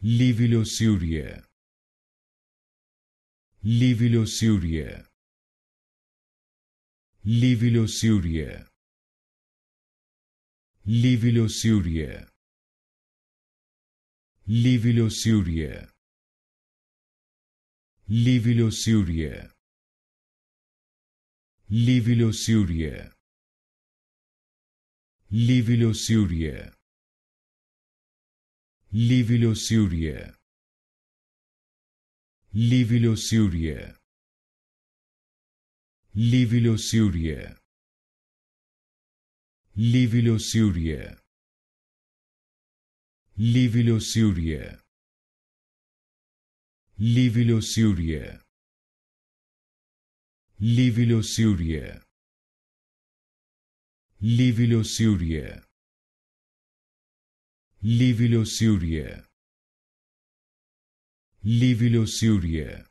Livilosauria Syria. Livilosauria Syria. Livilosauria Syria. Livilosauria Syria. Livilosauria Syria. Livilosauria Syria. Livilosauria Syria. Livilosauria Syria. Livilosuria Livilosuria